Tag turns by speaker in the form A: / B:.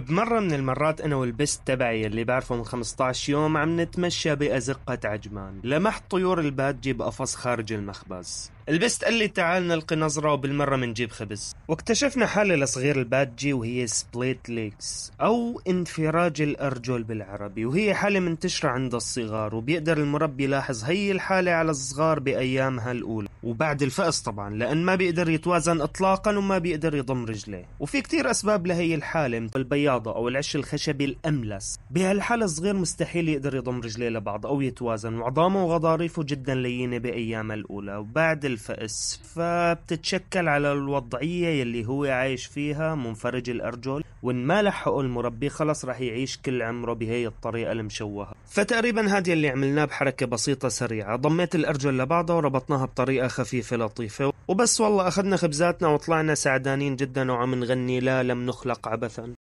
A: بمرة من المرات أنا والبست تبعي اللي بعرفه من 15 يوم عم نتمشى بأزقة عجمان لمحت طيور البادجي بقفص خارج المخبز البست قال لي تعال نلقي نظرة وبالمرة منجيب خبز واكتشفنا حالة لصغير البادجي وهي سبليت ليكس أو انفراج الأرجل بالعربي وهي حالة منتشرة عند الصغار وبيقدر المربي يلاحظ هي الحالة على الصغار بأيامها الأولى وبعد الفأس طبعا لأن ما بيقدر يتوازن إطلاقا وما بيقدر يضم رجليه وفي كتير أسباب لهي الحالة مثل البياضة أو العش الخشبي الأملس بهالحالة الصغير مستحيل يقدر يضم رجليه لبعض أو يتوازن وعظامه وغضاريفه جدا لينة بأيامها الأولى وبعد الفأس فبتتشكل على الوضعية يلي هو عايش فيها منفرج الأرجل وإن ما لحقه المربي خلص رح يعيش كل عمره بهي الطريقة المشوهة فتقريبا هذا اللي عملناه بحركة بسيطة سريعة ضميت الأرجل لبعضها وربطناها بطريقة خفيفة لطيفة وبس والله أخذنا خبزاتنا وطلعنا سعدانين جدا وعم نغني لا لم نخلق عبثا